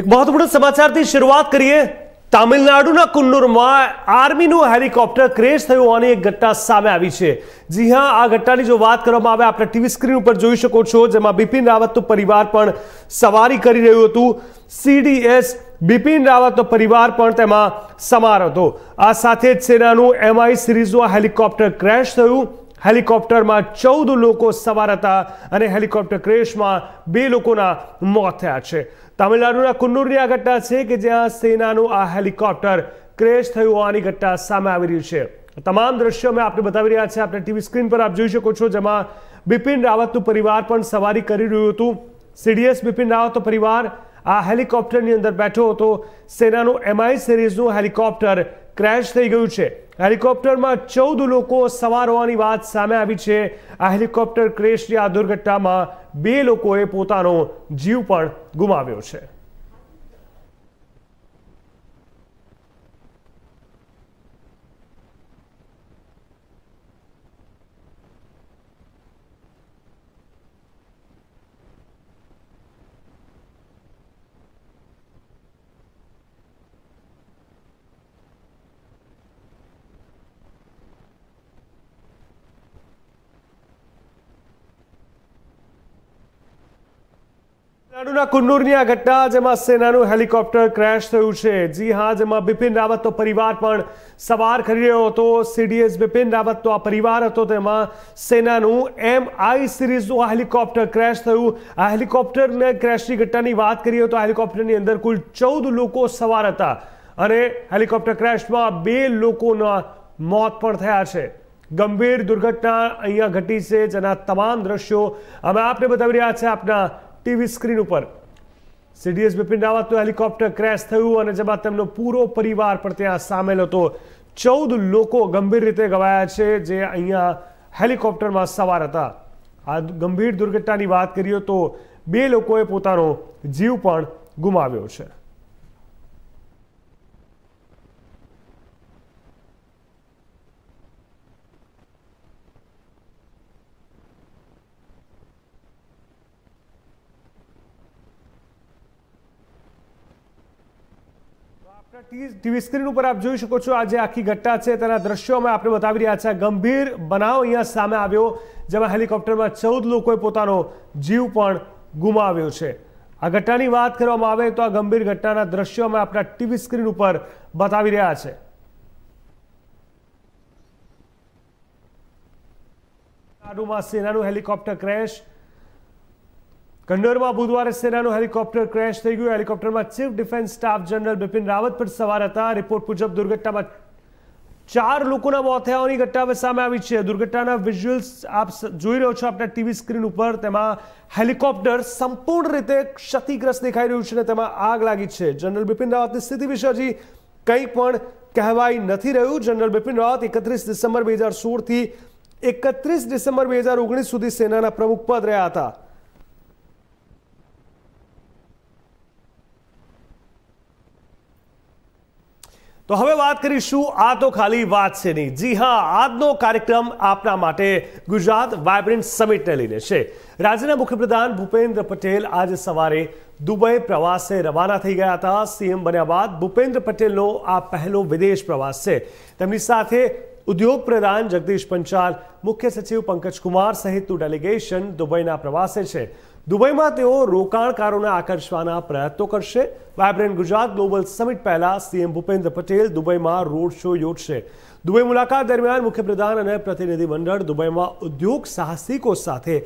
એક મહત્વપૂર્ણ સમાચારથી શરૂઆત કરીએ તામિલનાડુના કુન્નુરમાં આર્મીનું હેલિકોપ્ટર ક્રેશ થયું હોવાની એક ઘટના સામે આવી છે જી હા આ ઘટનાની જો વાત કરવામાં આવે આપણે ટીવી સ્ક્રીન ઉપર જોઈ શકો છો જેમાં બિપિન રાવતનું પરિવાર પણ સવારી કરી રહ્યું હતું સીડીએસ બિપિન રાવતનો પરિવાર પણ તેમાં સમાર હતો આ સાથે જ સેનાનું એમઆઈ સિરીઝનું હેલિકોપ્ટર ક્રેશ થયું હેલિકોપ્ટરમાં ચૌદ લોકો સવાર હતા અને હેલિકોપ્ટર ક્રેશમાં બે લોકોના મોત થયા છે તમિલનાડુના કુન્નુરની આ ઘટના છે કે જ્યાં સેનાનું આ હેલિકોપ્ટર ક્રેશ થયું હોવાની ઘટના સામે આવી રહી છે તમામ દ્રશ્યો અમે આપણે બતાવી રહ્યા છે આપણે ટીવી સ્ક્રીન પર આપ જોઈ શકો છો જેમાં બિપિન રાવતનું પરિવાર પણ સવારી કરી રહ્યું હતું સીડીએસ બિપિન રાવતનો પરિવાર આ હેલિકોપ્ટરની અંદર બેઠો હતો સેનાનું એમઆઈ સિરીઝનું હેલિકોપ્ટર ક્રેશ થઈ ગયું છે હેલિકોપ્ટરમાં ચૌદ લોકો સવાર હોવાની વાત સામે આવી છે આ હેલિકોપ્ટર ક્રેશની આ દુર્ઘટનામાં બે લોકોએ પોતાનો જીવ પણ ગુમાવ્યો છે તમિલનાડુના કુન્નૂરની આ ઘટના જેમાં સેનાનું હેલિકોપ્ટર ક્રેશ થયું છે જી હા જેમાં બિપિન રાવતનો પરિવાર પણ સવાર કરી રહ્યો હતો સીડીએસ બિપિન રાવતનો આ પરિવાર હતો તેમાં સેનાનું એમ આઈ સિરીઝનું આ હેલિકોપ્ટર ક્રેશ થયું આ હેલિકોપ્ટરને ક્રેશની ઘટનાની વાત કરીએ તો આ હેલિકોપ્ટરની અંદર કુલ ચૌદ લોકો સવાર હતા અને હેલિકોપ્ટર ક્રેશમાં બે લોકોના મોત પણ થયા છે ગંભીર દુર્ઘટના અહીંયા ઘટી છે જેના તમામ દ્રશ્યો અમે આપને બતાવી રહ્યા છે આપના ટીવી સ્ક્રીન ઉપર સીડીએસ બિપિન રાવતનું હેલિકોપ્ટર ક્રેશ થયું અને જેમાં તેમનો પૂરો પરિવાર પણ ત્યાં સામેલ હતો ચૌદ લોકો ગંભીર રીતે ગવાયા છે જે અહીંયા હેલિકોપ્ટરમાં સવાર હતા આ ગંભીર દુર્ઘટનાની વાત કરીએ તો બે લોકોએ પોતાનો જીવ પણ ગુમાવ્યો છે ટીવી સ્ક્રીન ઉપર આપ જોઈ શકો છો આ જે આખી ઘટના છે તેના દ્રશ્યો અમે આપણે બતાવી રહ્યા છે ગંભીર બનાવ અહીંયા સામે આવ્યો જેમાં હેલિકોપ્ટરમાં ચૌદ લોકોએ પોતાનો જીવ પણ ગુમાવ્યો છે આ ઘટનાની વાત કરવામાં આવે તો આ ગંભીર ઘટનાના દ્રશ્યો અમે આપણા ટીવી સ્ક્રીન ઉપર બતાવી રહ્યા છે કાડુમાં સેનાનું હેલિકોપ્ટર ક્રેશ કંડોરમાં બુધવારે સેનાનું હેલિકોપ્ટર ક્રેશ થઈ ગયું હેલિકોપ્ટરમાં chief defence staff general Bipin Rawat પણ સવાર હતા રિપોર્ટ મુજબ દુર્ઘટનામાં ચાર લોકોના મોત થયાની ઘટના સામે આવી છે દુર્ઘટનાના વિઝ્યુઅલ્સ આપ જોઈ રહ્યો છો આપણા ટીવી સ્ક્રીન ઉપર તેમાં હેલિકોપ્ટર સંપૂર્ણ રીતે ક્ષતિગ્રસ્ત દેખાઈ રહ્યું છે અને તેમાં આગ લાગી છે જનરલ બિપિન રાવતની સ્થિતિ વિશે હજી કંઈ પણ કહેવાય નથી રહ્યું જનરલ બિપિન રાવત એકત્રીસ ડિસેમ્બર બે હજાર સોળથી એકત્રીસ ડિસેમ્બર બે હજાર ઓગણીસ સુધી સેનાના પ્રમુખ પદ રહ્યા હતા તો હવે વાત કરીશું આ તો ખાલી વાત છે નહીં જી હા આજનો કાર્યક્રમ આપના માટે ગુજરાત વાયબ્રન્ટ સમિટને લઈને છે રાજ્યના મુખ્યપ્રધાન ભૂપેન્દ્ર પટેલ આજે સવારે દુબઈ પ્રવાસે રવાના થઈ ગયા હતા સીએમ બન્યા બાદ ભૂપેન્દ્ર પટેલનો આ પહેલો વિદેશ પ્રવાસ છે તેમની સાથે ઉદ્યોગ પ્રધાન જગદીશ પંચાલ મુખ્ય સચિવ પંકજકુમાર સહિતનું ડેલિગેશન દુબઈના પ્રવાસે છે દુબઈમાં તેઓ રોકાણકારોને આકર્ષવાના પ્રયત્નો કરશે વાયબ્રન્ટ ગુજરાત ગ્લોબલ સમિટ પહેલા સીએમ ભૂપેન્દ્ર પટેલ દુબઈમાં રોડ શો યોજશે દુબઈ મુલાકાત દરમિયાન મુખ્યપ્રધાન અને પ્રતિનિધિમંડળ દુબઈમાં ઉદ્યોગ સાહસિકો સાથે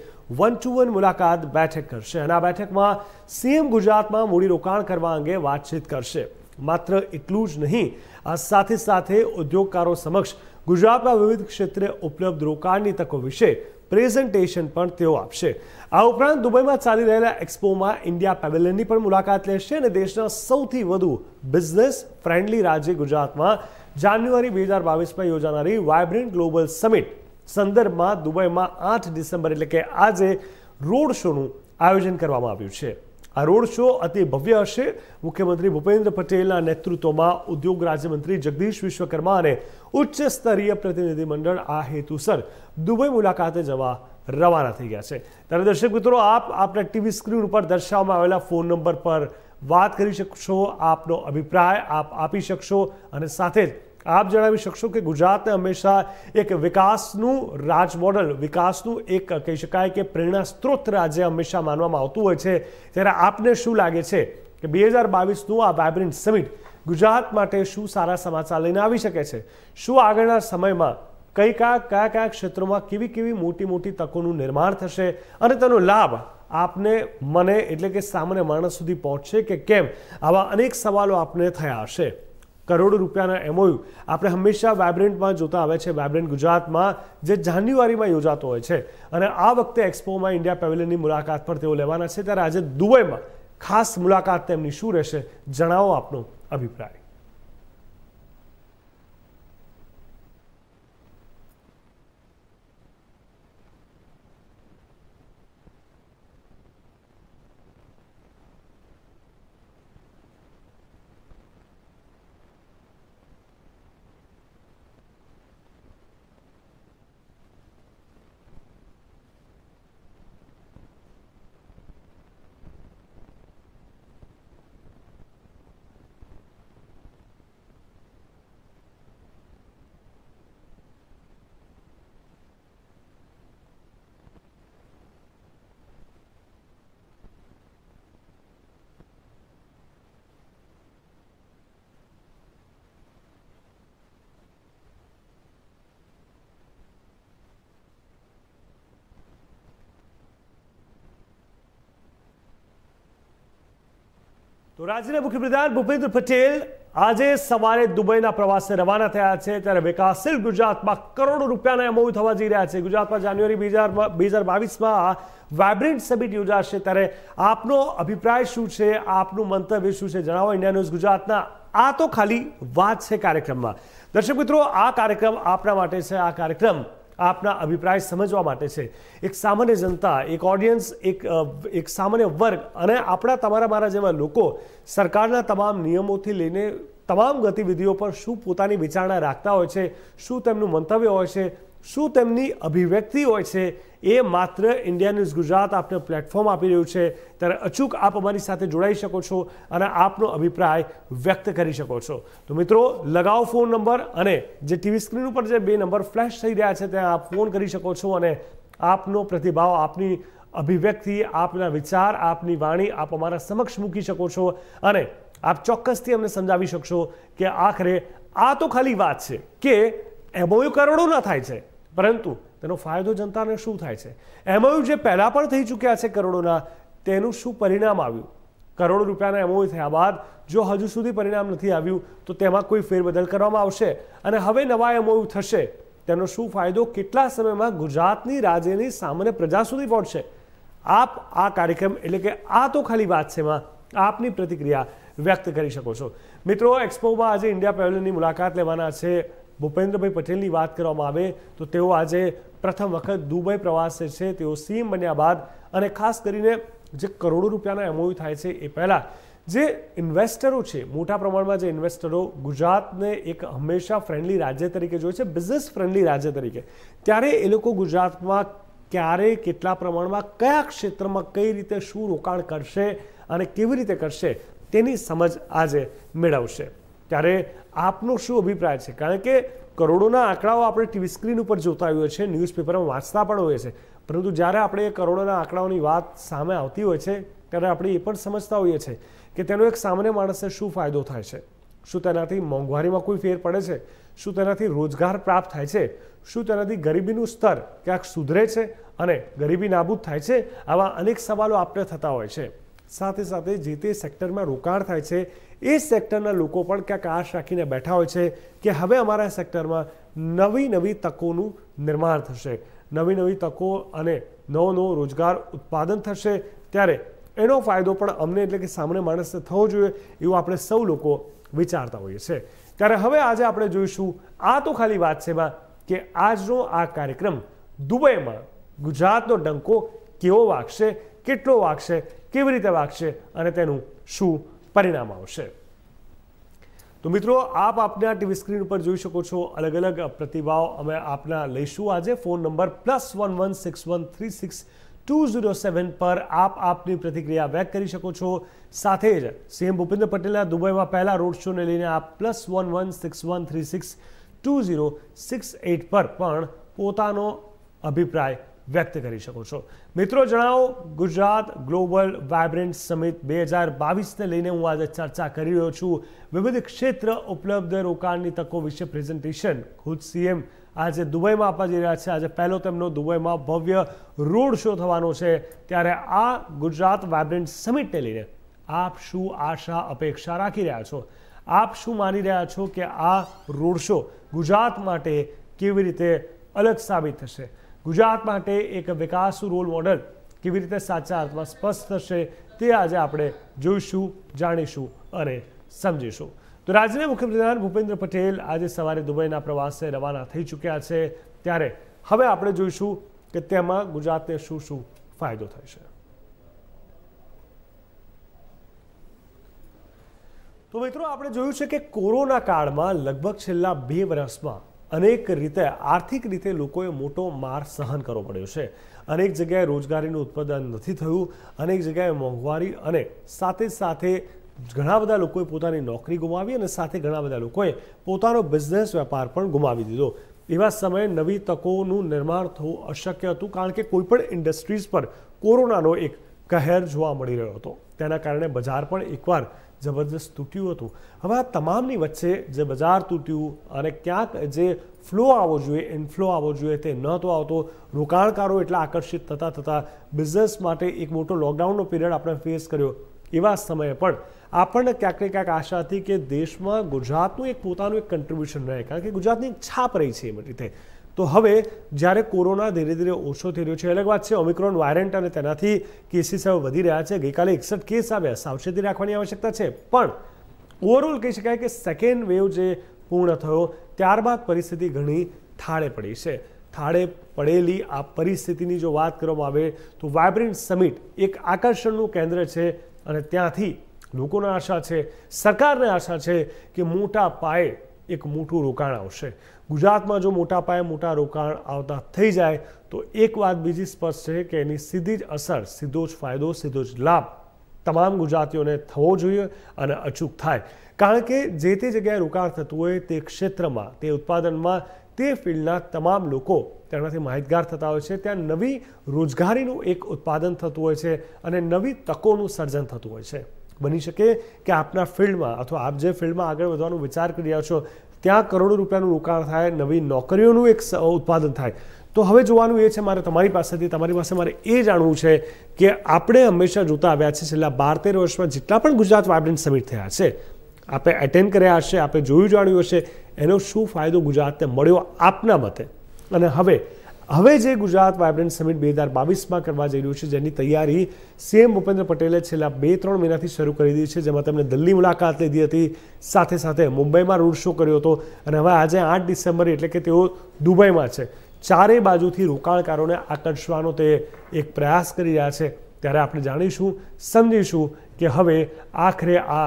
વન ટુ વન મુલાકાત બેઠક કરશે અને આ બેઠકમાં સીએમ ગુજરાતમાં મૂડીરોકાણ કરવા અંગે વાતચીત કરશે માત્ર એટલું જ નહીં આ સાથે સાથે ઉદ્યોગકારો સમક્ષ ગુજરાતમાં વિવિધ ક્ષેત્રે ઉપલબ્ધ રોકાણની તકો વિશે પ્રેઝન્ટેશન પણ તેઓ આપશે આ ઉપરાંત દુબઈમાં ચાલી રહેલા એક્સપોમાં ઇન્ડિયા પેવેલિયનની પણ મુલાકાત લેશે અને દેશના સૌથી વધુ બિઝનેસ ફ્રેન્ડલી રાજ્ય ગુજરાતમાં જાન્યુઆરી બે હજાર બાવીસમાં યોજાનારી વાયબ્રન્ટ ગ્લોબલ સમિટ સંદર્ભમાં દુબઈમાં આઠ ડિસેમ્બર એટલે કે આજે રોડ શોનું આયોજન કરવામાં આવ્યું છે આ રોડ શો અતિ ભવ્ય હશે મુખ્યમંત્રી ભૂપેન્દ્ર પટેલના નેતૃત્વમાં ઉદ્યોગ રાજ્યમંત્રી જગદીશ વિશ્વકર્મા અને ઉચ્ચ સ્તરીય પ્રતિનિધિમંડળ આ હેતુસર દુબઈ મુલાકાતે જવા રવાના થઈ ગયા છે ત્યારે દર્શક મિત્રો આપ આપણા ટીવી સ્ક્રીન ઉપર દર્શાવવામાં આવેલા ફોન નંબર પર વાત કરી શકશો આપનો અભિપ્રાય આપ આપી શકશો અને સાથે જ આપ જણાવી શકશો કે ગુજરાત હંમેશા એક વિકાસનું રાજ મોડલ વિકાસનું એક કહી શકાય કે પ્રેરણા સ્ત્રોત રાજ્ય હંમેશા માનવામાં આવતું હોય છે ત્યારે આપને શું લાગે છે કે બે હજાર બાવીસનું આ વાયબ્રન્ટ સમિટ ગુજરાત માટે શું સારા સમાચાર લઈને આવી શકે છે શું આગળના સમયમાં કઈ કયા કયા કયા ક્ષેત્રોમાં કેવી કેવી મોટી મોટી તકોનું નિર્માણ થશે અને તેનો લાભ આપને મને એટલે કે સામાન્ય માણસ સુધી પહોંચશે કે કેમ આવા અનેક સવાલો આપને થયા હશે કરોડો રૂપિયાના એમઓયુ આપણે હંમેશા વાઇબ્રન્ટમાં જોતા આવે છે વાઇબ્રન્ટ ગુજરાતમાં જે જાન્યુઆરીમાં યોજાતો હોય છે અને આ વખતે એક્સપોમાં ઇન્ડિયા પેવેલિયનની મુલાકાત પર તેઓ લેવાના છે ત્યારે આજે દુબઈમાં ખાસ મુલાકાત તેમની શું રહેશે જણાવો આપનો અભિપ્રાય તો રાજ્યના મુખ્યપ્રધાન ભૂપેન્દ્ર પટેલ આજે સવારે દુબઈના પ્રવાસે રવાના થયા છે ત્યારે વિકાસશીલ ગુજરાતમાં કરોડો રૂપિયાના એમઓયુ થવા જઈ રહ્યા છે ગુજરાતમાં જાન્યુઆરી બે હજાર બે હજાર બાવીસમાં વાઇબ્રન્ટ સમિટ યોજાશે ત્યારે આપનો અભિપ્રાય શું છે આપનું મંતવ્ય શું છે જણાવો ઇન્ડિયા ન્યૂઝ ગુજરાતના આ તો ખાલી વાત છે કાર્યક્રમમાં દર્શક મિત્રો આ કાર્યક્રમ આપણા માટે છે આ કાર્યક્રમ આપના અભિપ્રાય સમજવા માટે છે એક સામાન્ય જનતા એક ઓડિયન્સ એક એક સામાન્ય વર્ગ અને આપણા તમારા મારા જેવા લોકો સરકારના તમામ નિયમોથી લઈને તમામ ગતિવિધિઓ પર શું પોતાની વિચારણા રાખતા હોય છે શું તેમનું મંતવ્ય હોય છે શું તેમની અભિવ્યક્તિ હોય છે એ માત્ર ઇન્ડિયા ન્યૂઝ ગુજરાત આપને પ્લેટફોર્મ આપી રહ્યું છે ત્યારે અચૂક આપ અમારી સાથે જોડાઈ શકો છો અને આપનો અભિપ્રાય વ્યક્ત કરી શકો છો તો મિત્રો લગાવો ફોન નંબર અને જે ટીવી સ્ક્રીન ઉપર જે બે નંબર ફ્લેશ થઈ રહ્યા છે ત્યાં આપ ફોન કરી શકો છો અને આપનો પ્રતિભાવ આપની અભિવ્યક્તિ આપના વિચાર આપની વાણી આપ અમારા સમક્ષ મૂકી શકો છો અને આપ ચોક્કસથી અમને સમજાવી શકશો કે આખરે આ તો ખાલી વાત છે કે એમઓયુ કરોડો ન થાય છે પરંતુ તેનો ફાયદો જનતાને શું થાય છે એમઓયુ જે પહેલાં પણ થઈ ચૂક્યા છે કરોડોના તેનું શું પરિણામ આવ્યું કરોડો રૂપિયાના એમઓયુ થયા બાદ જો હજુ સુધી પરિણામ નથી આવ્યું તો તેમાં કોઈ ફેરબદલ કરવામાં આવશે અને હવે નવા એમઓયુ થશે તેનો શું ફાયદો કેટલા સમયમાં ગુજરાતની રાજ્યની સામાન્ય પ્રજા સુધી પહોંચશે આપ આ કાર્યક્રમ એટલે કે આ તો ખાલી વાત છે એમાં આપની પ્રતિક્રિયા વ્યક્ત કરી શકો છો મિત્રો એક્સપોમાં આજે ઇન્ડિયા પેવેલિયનની મુલાકાત લેવાના છે ભૂપેન્દ્રભાઈ પટેલની વાત કરવામાં આવે તો તેઓ આજે પ્રથમ વખત દુબઈ પ્રવાસે છે તેઓ સીમ બન્યા બાદ અને ખાસ કરીને જે કરોડો રૂપિયાના એમઓયુ થાય છે એ પહેલાં જે ઇન્વેસ્ટરો છે મોટા પ્રમાણમાં જે ઇન્વેસ્ટરો ગુજરાતને એક હંમેશા ફ્રેન્ડલી રાજ્ય તરીકે જોઈ છે બિઝનેસ ફ્રેન્ડલી રાજ્ય તરીકે ત્યારે એ લોકો ગુજરાતમાં ક્યારે કેટલા પ્રમાણમાં કયા ક્ષેત્રમાં કઈ રીતે શું રોકાણ કરશે અને કેવી રીતે કરશે તેની સમજ આજે મેળવશે ત્યારે આપનો શું અભિપ્રાય છે કારણ કે કરોડોના આંકડાઓ આપણે ટીવી સ્ક્રીન ઉપર જોતા હોઈએ છીએ ન્યૂઝપેપરમાં વાંચતા પણ હોય છે પરંતુ જ્યારે આપણે કરોડોના આંકડાઓની વાત સામે આવતી હોય છે ત્યારે આપણે એ પણ સમજતા હોઈએ છીએ કે તેનો એક સામાન્ય માણસને શું ફાયદો થાય છે શું તેનાથી મોંઘવારીમાં કોઈ ફેર પડે છે શું તેનાથી રોજગાર પ્રાપ્ત થાય છે શું તેનાથી ગરીબીનું સ્તર ક્યાંક સુધરે છે અને ગરીબી નાબૂદ થાય છે આવા અનેક સવાલો આપણે થતા હોય છે સાથે સાથે જે તે સેક્ટરમાં રોકાણ થાય છે એ સેક્ટરના લોકો પણ ક્યાંક આશ રાખીને બેઠા હોય છે કે હવે અમારા સેક્ટરમાં નવી નવી તકોનું નિર્માણ થશે નવી નવી તકો અને નવો નવો રોજગાર ઉત્પાદન થશે ત્યારે એનો ફાયદો પણ અમને એટલે કે સામાન્ય માણસને થવો જોઈએ એવું આપણે સૌ લોકો વિચારતા હોઈએ છીએ ત્યારે હવે આજે આપણે જોઈશું આ તો ખાલી વાત છે માં કે આજનો આ કાર્યક્રમ દુબઈમાં ગુજરાતનો ડંકો કેવો વાગશે કેટલો વાગશે કેવી રીતે વાગશે અને તેનું શું પરિણામ આવશે તો મિત્રો આપ આપના ટીવી સ્ક્રીન ઉપર જોઈ શકો છો અલગ અલગ પ્રતિભાવ અમે આપના લઈશું આજે phone number plus one one six one three six two zero seven પર આપ આપની પ્રતિક્રિયા વ્યક્ત કરી શકો છો સાથે જ સીએમ ભૂપેન્દ્ર પટેલના દુબઈમાં પહેલા રોડ શોને લઈને આપ plus one one six one three six two zero six eight પર પણ પોતાનો અભિપ્રાય વ્યક્ત કરી શકો છો મિત્રો જણાવો ગુજરાત ગ્લોબલ વાઇબ્રન્ટ સમિટ બે હજાર બાવીસને લઈને હું આજે ચર્ચા કરી રહ્યો છું વિવિધ ક્ષેત્ર ઉપલબ્ધ રોકાણની તકો વિશે પ્રેઝન્ટેશન ખુદ સીએમ આજે દુબઈમાં આપવા જઈ રહ્યા છે આજે પહેલો તેમનો દુબઈમાં ભવ્ય રોડ શો થવાનો છે ત્યારે આ ગુજરાત વાઇબ્રન્ટ સમિટને લઈને આપ શું આશા અપેક્ષા રાખી રહ્યા છો આપ શું માની રહ્યા છો કે આ રોડ શો ગુજરાત માટે કેવી રીતે અલગ સાબિત થશે ગુજરાત માટે એક વિકાસનું રોલ મોડલ કેવી રીતે સાચા અર્થમાં સ્પષ્ટ થશે તે આજે આપણે જોઈશું જાણીશું અને સમજીશું તો રાજ્યના મુખ્યપ્રધાન ભૂપેન્દ્ર પટેલ આજે સવારે દુબઈના પ્રવાસે રવાના થઈ ચૂક્યા છે ત્યારે હવે આપણે જોઈશું કે તેમાં ગુજરાતને શું શું ફાયદો થશે તો મિત્રો આપણે જોયું છે કે કોરોના કાળમાં લગભગ છેલ્લા બે વર્ષમાં અનેક રીતે આર્થિક રીતે લોકોએ મોટો માર સહન કરવો પડ્યો છે અનેક જગ્યાએ રોજગારીનું ઉત્પાદન નથી થયું અનેક જગ્યાએ મોંઘવારી અને સાથે સાથે ઘણા બધા લોકોએ પોતાની નોકરી ગુમાવી અને સાથે ઘણા બધા લોકોએ પોતાનો બિઝનેસ વેપાર પણ ગુમાવી દીધો એવા સમયે નવી તકોનું નિર્માણ થવું અશક્ય હતું કારણ કે કોઈપણ ઇન્ડસ્ટ્રીઝ પર કોરોનાનો એક કહેર જોવા મળી રહ્યો હતો તેના કારણે બજાર પણ એકવાર જબરદસ્ત તૂટ્યું હતું હવે આ તમામની વચ્ચે જે બજાર તૂટ્યું અને ક્યાંક જે ફ્લો આવવો જોઈએ ઇનફ્લો આવવો જોઈએ તે ન તો આવતો રોકાણકારો એટલા આકર્ષિત થતા થતાં બિઝનેસ માટે એક મોટો લોકડાઉનનો પિરિયડ આપણે ફેસ કર્યો એવા સમયે પણ આપણને ક્યાંક ને ક્યાંક આશા હતી કે દેશમાં ગુજરાતનું એક પોતાનું એક કન્ટ્રીબ્યુશન રહે કારણ કે ગુજરાતની છાપ રહી છે એમ રીતે તો હવે જ્યારે કોરોના ધીરે ધીરે ઓછો થઈ રહ્યો છે અલગ વાત છે ઓમિક્રોન વાયરન્ટ અને તેનાથી કેસીસ હવે વધી રહ્યા છે ગઈકાલે એકસઠ કેસ આવ્યા સાવચેતી રાખવાની આવશ્યકતા છે પણ ઓવરઓલ કહી શકાય કે સેકન્ડ વેવ જે પૂર્ણ થયો ત્યારબાદ પરિસ્થિતિ ઘણી થાળે પડી છે થાળે પડેલી આ પરિસ્થિતિની જો વાત કરવામાં આવે તો વાયબ્રન્ટ સમિટ એક આકર્ષણનું કેન્દ્ર છે અને ત્યાંથી લોકોને આશા છે સરકારને આશા છે કે મોટા પાયે એક મોટું રોકાણ આવશે ગુજરાતમાં જો મોટા પાયે મોટા રોકાણ આવતા થઈ જાય તો એક વાત બીજી સ્પષ્ટ છે કે એની સીધી જ અસર સીધો જ ફાયદો સીધો જ લાભ તમામ ગુજરાતીઓને થવો જોઈએ અને અચૂક થાય કારણ કે જે તે જગ્યાએ રોકાણ થતું હોય તે ક્ષેત્રમાં તે ઉત્પાદનમાં તે ફિલ્ડના તમામ લોકો તેનાથી માહિતગાર થતા હોય છે ત્યાં નવી રોજગારીનું એક ઉત્પાદન થતું હોય છે અને નવી તકોનું સર્જન થતું હોય છે બની શકે કે આપના ફિલ્ડમાં અથવા આપ જે ફિલ્ડમાં આગળ વધવાનો વિચાર કરી રહ્યા છો ત્યાં કરોડો રૂપિયાનું રોકાણ થાય નવી નોકરીઓનું એક ઉત્પાદન થાય તો હવે જોવાનું એ છે મારે તમારી પાસેથી તમારી પાસે મારે એ જાણવું છે કે આપણે હંમેશા જોતા આવ્યા છે છેલ્લા બાર તેર વર્ષમાં જેટલા પણ ગુજરાત વાઇબ્રન્ટ સમિટ થયા છે આપણે એટેન્ડ કર્યા હશે આપણે જોયું જાણ્યું હશે એનો શું ફાયદો ગુજરાતને મળ્યો આપના મતે અને હવે હવે જે ગુજરાત વાઇબ્રન્ટ સમિટ બે હજાર બાવીસમાં કરવા જઈ રહ્યું છે જેની તૈયારી સીએમ ભૂપેન્દ્ર પટેલે છેલ્લા બે ત્રણ મહિનાથી શરૂ કરી દીધી છે જેમાં તેમણે દિલ્હી મુલાકાત લીધી હતી સાથે સાથે મુંબઈમાં રોડ શો કર્યો હતો અને હવે આજે આઠ ડિસેમ્બરે એટલે કે તેઓ દુબઈમાં છે ચારે બાજુથી રોકાણકારોને આકર્ષવાનો તે એક પ્રયાસ કરી રહ્યા છે ત્યારે આપણે જાણીશું સમજીશું કે હવે આખરે આ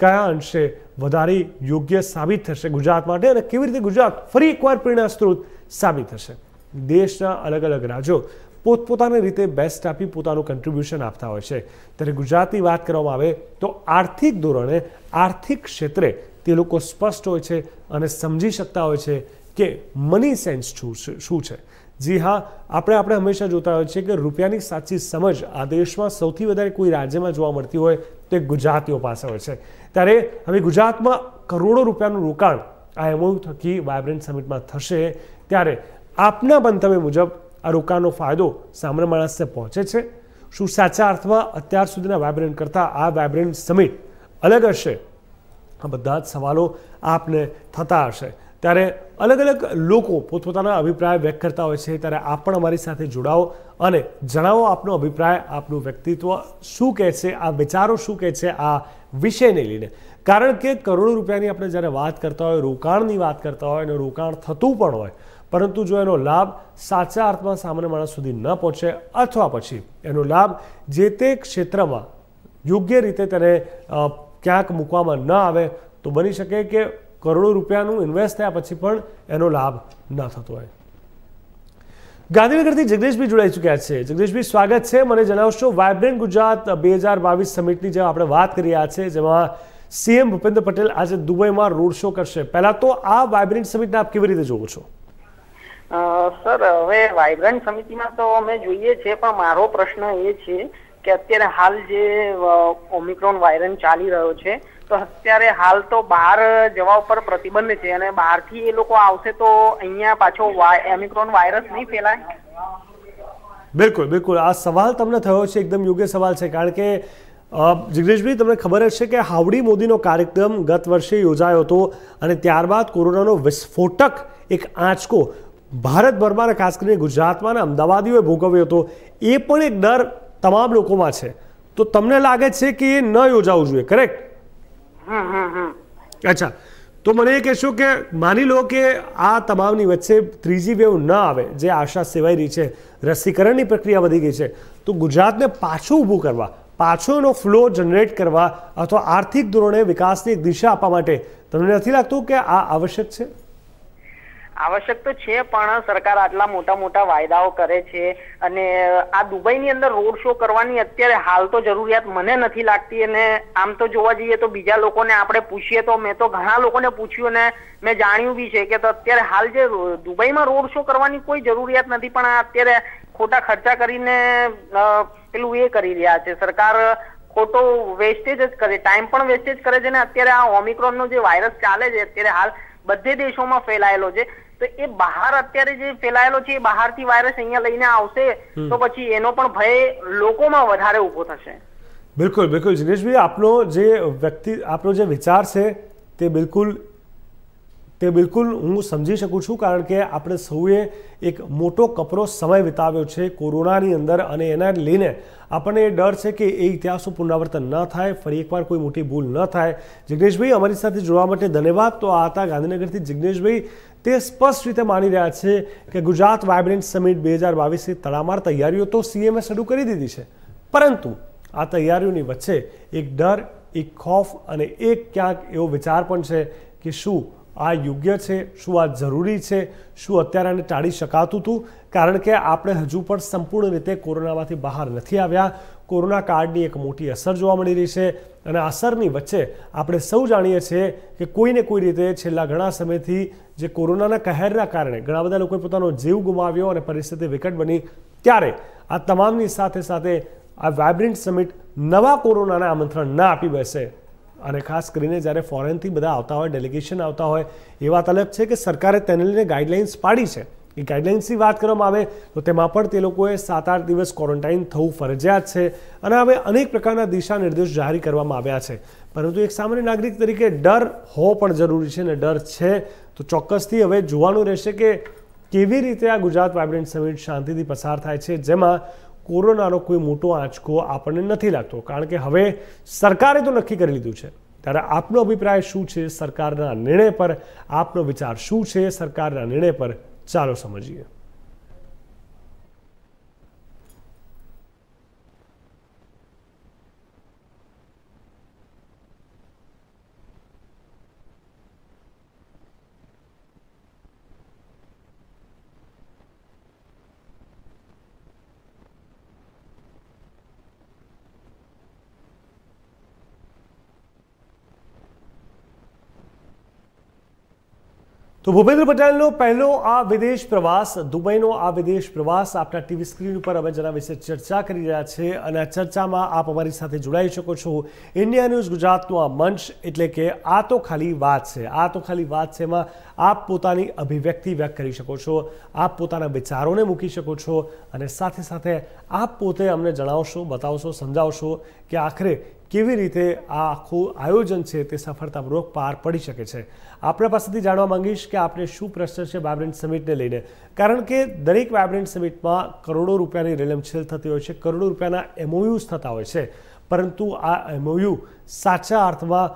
કયા અંશે વધારે યોગ્ય સાબિત થશે ગુજરાત માટે અને કેવી રીતે ગુજરાત ફરી એકવાર પ્રેરણા સ્ત્રોત સાબિત થશે દેશના અલગ અલગ રાજ્યો પોતપોતાની રીતે બેસ્ટ આપી પોતાનું કન્ટ્રીબ્યુશન આપતા હોય છે ત્યારે ગુજરાતની વાત કરવામાં આવે તો આર્થિક ધોરણે આર્થિક ક્ષેત્રે તે લોકો સ્પષ્ટ હોય છે અને સમજી શકતા હોય છે કે મની સેન્સ શું છે જી હા આપણે આપણે હંમેશા જોતા હોય છે કે રૂપિયાની સાચી સમજ આ દેશમાં સૌથી વધારે કોઈ રાજ્યમાં જોવા મળતી હોય તે ગુજરાતીઓ પાસે હોય છે ત્યારે હવે ગુજરાતમાં કરોડો રૂપિયાનું રોકાણ આ એમઓયુ થકી વાયબ્રન્ટ સમિટમાં થશે ત્યારે આપના મંતવ્ય મુજબ આ રોકાણનો ફાયદો સામાન્ય માણસને પહોંચે છે શું સાચા અર્થમાં અત્યાર સુધીના વાયબ્રન્ટ કરતાં આ વાઇબ્રન્ટ સમિટ અલગ હશે આ બધા જ સવાલો આપને થતા હશે ત્યારે અલગ અલગ લોકો પોતપોતાના અભિપ્રાય વ્યક્ત કરતા હોય છે ત્યારે આપ પણ અમારી સાથે જોડાઓ અને જણાવો આપનો અભિપ્રાય આપનું વ્યક્તિત્વ શું કહે છે આ વિચારો શું કહે છે આ વિષયને લઈને કારણ કે કરોડો રૂપિયાની આપણે જ્યારે વાત કરતા હોય રોકાણની વાત કરતા હોય અને રોકાણ થતું પણ હોય પરંતુ જો એનો લાભ સાચા અર્થમાં સામાન્ય માણસ સુધી ન પહોંચે અથવા પછી એનો લાભ જે તે ક્ષેત્રમાં યોગ્ય રીતે તેને ક્યાંક મૂકવામાં ન આવે તો બની શકે કે કરોડો રૂપિયાનું ઇન્વેસ્ટ થયા પછી પણ એનો લાભ ન થતો હોય ગાંધીનગરથી જગદીશભાઈ જોડાઈ ચૂક્યા છે જગદીશભાઈ સ્વાગત છે મને જણાવશો વાઇબ્રન્ટ ગુજરાત બે હજાર બાવીસ સમિટની જે આપણે વાત કરી રહ્યા છે જેમાં સીએમ ભૂપેન્દ્ર પટેલ આજે દુબઈમાં રોડ શો કરશે પહેલાં તો આ વાઇબ્રન્ટ સમિટને આપ કેવી રીતે જોવો છો સર હવે વાઇબ્રન્ટ સમિતિમાં તો અમે જોઈએ છે પણ મારો પ્રશ્ન એ છે કે અત્યારે હાલ જે ઓમિક્રોન વાયરન ચાલી રહ્યો છે તો અત્યારે હાલ તો બહાર જવા ઉપર પ્રતિબંધ છે અને બહારથી એ લોકો આવશે તો અહીંયા પાછો ઓમિક્રોન વાયરસ નહીં ફેલાય બિલકુલ બિલકુલ આ સવાલ તમને થયો છે એકદમ યોગ્ય સવાલ છે કારણ કે જિગ્નેશભાઈ તમને ખબર જ છે કે હાવડી મોદીનો કાર્યક્રમ ગત વર્ષે યોજાયો હતો અને ત્યારબાદ કોરોનાનો વિસ્ફોટક એક આંચકો ભારતભરમાં અને ખાસ કરીને ગુજરાતમાં અને અમદાવાદીઓએ ભોગવ્યો હતો એ પણ એક ડર તમામ લોકોમાં છે તો તમને લાગે છે કે એ ન યોજાવું જોઈએ કરેક્ટ અચ્છા તો મને એ કહેશો કે માની લો કે આ તમામની વચ્ચે ત્રીજી વેવ ન આવે જે આશા સેવાઈ રહી છે રસીકરણની પ્રક્રિયા વધી ગઈ છે તો ગુજરાતને પાછું ઊભું કરવા પાછો એનો ફ્લો જનરેટ કરવા અથવા આર્થિક ધોરણે વિકાસની દિશા આપવા માટે તમને નથી લાગતું કે આ આવશ્યક છે આવશ્યક તો છે પણ સરકાર આટલા મોટા મોટા વાયદાઓ કરે છે અને આ દુબઈની અંદર રોડ શો કરવાની અત્યારે હાલ તો જરૂરિયાત મને નથી લાગતી અને આમ તો જોવા જઈએ તો બીજા લોકોને આપણે પૂછીએ તો મેં તો ઘણા લોકોને પૂછ્યું અને મેં જાણ્યું બી છે કે તો અત્યારે હાલ જે દુબઈમાં રોડ શો કરવાની કોઈ જરૂરિયાત નથી પણ અત્યારે ખોટા ખર્ચા કરીને પેલું એ કરી રહ્યા છે સરકાર ખોટો વેસ્ટેજ જ કરે ટાઈમ પણ વેસ્ટેજ કરે છે ને અત્યારે આ ઓમિક્રોનનો જે વાયરસ ચાલે છે અત્યારે હાલ બધે દેશોમાં ફેલાયેલો છે તો એ બહાર અત્યારે જે ફેલાયેલો છે એ બહારથી વાયરસ અહીંયા લઈને આવશે તો પછી એનો પણ ભય લોકોમાં વધારે ઊભો થશે બિલકુલ બિલકુલ જિગ્નેશભાઈ આપનો જે વ્યક્તિ આપનો જે વિચાર છે તે બિલકુલ તે બિલકુલ હું સમજી શકું છું કારણ કે આપણે સૌએ એક મોટો કપરો સમય વિતાવ્યો છે કોરોનાની અંદર અને એના લઈને આપણને એ ડર છે કે એ ઇતિહાસનું પુનરાવર્તન ન થાય ફરી એકવાર કોઈ મોટી ભૂલ ન થાય જિગ્નેશભાઈ અમારી સાથે જોડવા માટે ધન્યવાદ તો આ હતા ગાંધીનગરથી જિગ્નેશભાઈ તે સ્પષ્ટ રીતે માની રહ્યા છે કે ગુજરાત વાઇબ્રન્ટ સમિટ બે હજાર બાવીસની તડામાર તૈયારીઓ તો સીએમએ શરૂ કરી દીધી છે પરંતુ આ તૈયારીઓની વચ્ચે એક ડર એક ખોફ અને એક ક્યાંક એવો વિચાર પણ છે કે શું આ યોગ્ય છે શું આ જરૂરી છે શું અત્યારે આને ટાળી શકાતું હતું કારણ કે આપણે હજુ પણ સંપૂર્ણ રીતે કોરોનામાંથી બહાર નથી આવ્યા કોરોના કાળની એક મોટી અસર જોવા મળી રહી છે અને અસરની વચ્ચે આપણે સૌ જાણીએ છીએ કે કોઈને કોઈ રીતે છેલ્લા ઘણા સમયથી જે કોરોનાના કહેરના કારણે ઘણા બધા લોકોએ પોતાનો જીવ ગુમાવ્યો અને પરિસ્થિતિ વિકટ બની ત્યારે આ તમામની સાથે સાથે આ વાઇબ્રન્ટ સમિટ નવા કોરોનાને આમંત્રણ ના આપી બેસે અને ખાસ કરીને જ્યારે ફોરેનથી બધા આવતા હોય ડેલિગેશન આવતા હોય એ વાત અલગ છે કે સરકારે તેને લઈને ગાઈડલાઇન્સ પાડી છે એ ગાઈડલાઇન્સની વાત કરવામાં આવે તો તેમાં પણ તે લોકોએ સાત આઠ દિવસ ક્વોરન્ટાઇન થવું ફરજિયાત છે અને હવે અનેક પ્રકારના દિશા નિર્દેશ જાહેર કરવામાં આવ્યા છે પરંતુ એક સામાન્ય નાગરિક તરીકે ડર હોવો પણ જરૂરી છે અને ડર છે તો ચોક્કસથી હવે જોવાનું રહેશે કે કેવી રીતે આ ગુજરાત વાઇબ્રન્ટ સમિટ શાંતિથી પસાર થાય છે જેમાં કોરોનાનો કોઈ મોટો આંચકો આપણને નથી લાગતો કારણ કે હવે સરકારે તો નક્કી કરી લીધું છે ત્યારે આપનો અભિપ્રાય શું છે સરકારના નિર્ણય પર આપનો વિચાર શું છે સરકારના નિર્ણય પર ચાલો સમજીએ તો ભૂપેન્દ્ર પટેલનો પહેલો આ વિદેશ પ્રવાસ દુબઈનો આ વિદેશ પ્રવાસ આપણા ટીવી સ્ક્રીન ઉપર અમે જેના વિશે ચર્ચા કરી રહ્યા છે અને આ ચર્ચામાં આપ અમારી સાથે જોડાઈ શકો છો ઇન્ડિયા ન્યૂઝ ગુજરાતનું આ મંચ એટલે કે આ તો ખાલી વાત છે આ તો ખાલી વાત છે એમાં આપ પોતાની અભિવ્યક્તિ વ્યક્ત કરી શકો છો આપ પોતાના વિચારોને મૂકી શકો છો અને સાથે સાથે આપ પોતે અમને જણાવશો બતાવશો સમજાવશો કે આખરે કેવી રીતે આ આખું આયોજન છે તે સફળતાપૂર્વક પાર પડી શકે છે આપણા પાસેથી જાણવા માંગીશ કે આપણે શું પ્રશ્ન છે વાઇબ્રન્ટ સમિટને લઈને કારણ કે દરેક વાઇબ્રન્ટ સમિટમાં કરોડો રૂપિયાની રેલમછેલ થતી હોય છે કરોડો રૂપિયાના એમઓયુઝ થતા હોય છે પરંતુ આ એમઓયુ સાચા અર્થમાં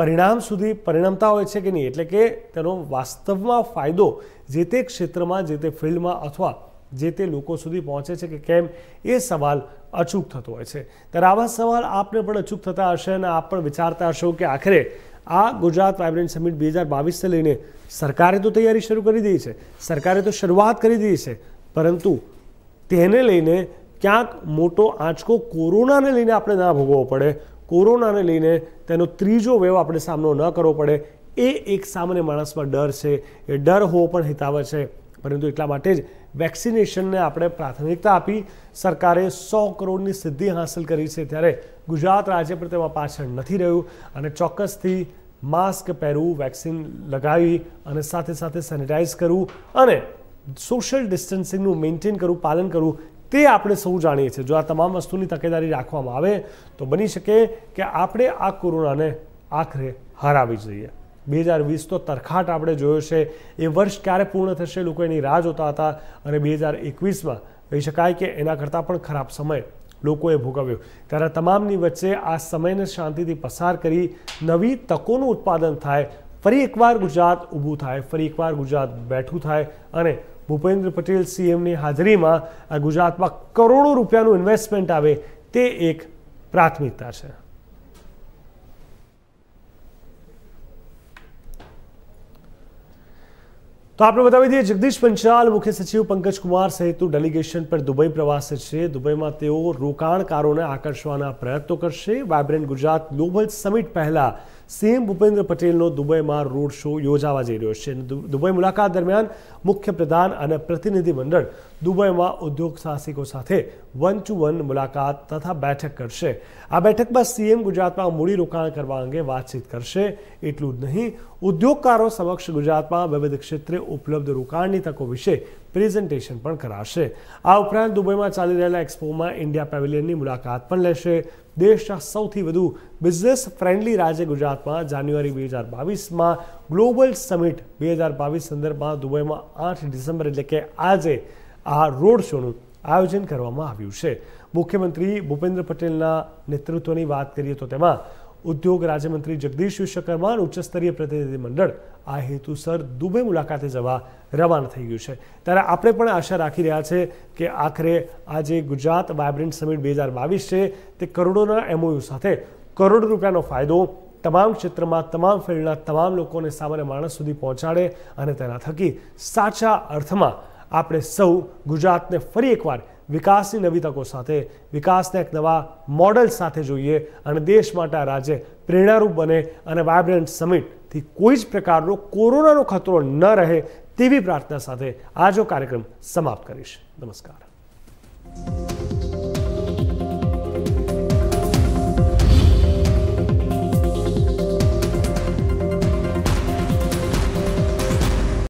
પરિણામ સુધી પરિણમતા હોય છે કે નહીં એટલે કે તેનો વાસ્તવમાં ફાયદો જે તે ક્ષેત્રમાં જે તે ફિલ્ડમાં અથવા જે તે લોકો સુધી પહોંચે છે કે કેમ એ સવાલ અચૂક થતો હોય છે ત્યારે આવા સવાલ આપને પણ અચૂક થતા હશે અને આપ પણ વિચારતા હશો કે આખરે આ ગુજરાત વાઇબ્રન્ટ સમિટ બે હજાર બાવીસને લઈને સરકારે તો તૈયારી શરૂ કરી દીધી છે સરકારે તો શરૂઆત કરી દીધી છે પરંતુ તેને લઈને ક્યાંક મોટો આંચકો કોરોનાને લઈને આપણે ના ભોગવવો પડે કોરોનાને લઈને તેનો ત્રીજો વેવ આપણે સામનો ન કરવો પડે એ એક સામાન્ય માણસમાં ડર છે એ ડર હોવો પણ હિતાવે છે પરંતુ એટલા માટે જ વેક્સિનેશનને આપણે પ્રાથમિકતા આપી સરકારે સો કરોડની સિદ્ધિ હાંસલ કરી છે ત્યારે ગુજરાત રાજ્ય પણ તેમાં પાછળ નથી રહ્યું અને ચોક્કસથી માસ્ક પહેરવું વેક્સિન લગાવી અને સાથે સાથે સેનિટાઈઝ કરવું અને સોશિયલ ડિસ્ટન્સિંગનું મેન્ટેન કરવું પાલન કરવું તે આપણે સૌ જાણીએ છીએ જો આ તમામ વસ્તુની તકેદારી રાખવામાં આવે તો બની શકે કે આપણે આ કોરોનાને આખરે હરાવી જોઈએ બે હજાર વીસ તો તરખાટ આપણે જોયો છે એ વર્ષ ક્યારે પૂર્ણ થશે લોકો એની રાહ જોતા હતા અને બે હજાર એકવીસમાં કહી શકાય કે એના કરતાં પણ ખરાબ સમય લોકોએ ભોગવ્યો ત્યારે તમામની વચ્ચે આ સમયને શાંતિથી પસાર કરી નવી તકોનું ઉત્પાદન થાય ફરી એકવાર ગુજરાત ઊભું થાય ફરી એકવાર ગુજરાત બેઠું થાય અને ભૂપેન્દ્ર પટેલ સીએમની હાજરીમાં આ ગુજરાતમાં કરોડો રૂપિયાનું ઇન્વેસ્ટમેન્ટ આવે તે એક પ્રાથમિકતા છે તો આપણે બતાવી દઈએ જગદીશ પંચાલ મુખ્ય સચિવ પંકજ કુમાર સહિતનું ડેલિગેશન પર દુબઈ પ્રવાસે છે દુબઈમાં તેઓ રોકાણકારોને આકર્ષવાના પ્રયત્નો કરશે વાઇબ્રન્ટ ગુજરાત ગ્લોબલ સમિટ પહેલાં સીએમ ભૂપેન્દ્ર પટેલનો દુબઈમાં રોડ શો યોજાવા જઈ રહ્યો છે દુબઈ મુલાકાત દરમિયાન મુખ્ય પ્રધાન અને પ્રતિનિધિમંડળ દુબઈમાં ઉદ્યોગ સાહસિકો સાથે વન ટુ વન મુલાકાત તથા બેઠક કરશે આ બેઠકમાં સીએમ ગુજરાતમાં મૂડીરોકાણ કરવા અંગે વાતચીત કરશે એટલું જ નહીં ઉદ્યોગકારો સમક્ષ ગુજરાતમાં વિવિધ ક્ષેત્રે ઉપલબ્ધ રોકાણની તકો વિશે પ્રેઝન્ટેશન પણ કરાશે આ ઉપરાંત દુબઈમાં ચાલી રહેલા એક્સપોમાં ઇન્ડિયા પેવેલિયનની મુલાકાત પણ લેશે દેશના સૌથી વધુ બિઝનેસ ફ્રેન્ડલી રાજ્ય ગુજરાતમાં જાન્યુઆરી બે હજાર બાવીસમાં ગ્લોબલ સમિટ બે હજાર બાવીસ સંદર્ભમાં દુબઈમાં આઠ ડિસેમ્બર એટલે કે આજે આ રોડ શોનું આયોજન કરવામાં આવ્યું છે મુખ્યમંત્રી ભૂપેન્દ્ર પટેલના નેતૃત્વની વાત કરીએ તો તેમાં ઉદ્યોગ રાજ્યમંત્રી જગદીશ વિશ્વકર્મા ઉચ્ચસ્તરીય પ્રતિનિધિમંડળ આ હેતુસર દુબઈ મુલાકાતે જવા રવાના થઈ ગયું છે ત્યારે આપણે પણ આશા રાખી રહ્યા છે કે આખરે આ જે ગુજરાત વાયબ્રન્ટ સમિટ બે હજાર બાવીસ છે તે કરોડોના એમઓયુ સાથે કરોડ રૂપિયાનો ફાયદો તમામ ક્ષેત્રમાં તમામ ફિલ્ડના તમામ લોકોને સામાન્ય માણસ સુધી પહોંચાડે અને તેના થકી સાચા અર્થમાં આપણે સૌ ગુજરાતને ફરી એકવાર વિકાસની નવી તકો સાથે વિકાસને એક નવા મોડલ સાથે જોઈએ અને દેશ માટે આ રાજ્ય પ્રેરણારૂપ બને અને વાયબ્રન્ટ સમિટથી કોઈ જ પ્રકારનો કોરોનાનો ખતરો ન રહે તેવી પ્રાર્થના સાથે આજનો કાર્યક્રમ સમાપ્ત કરીશ નમસ્કાર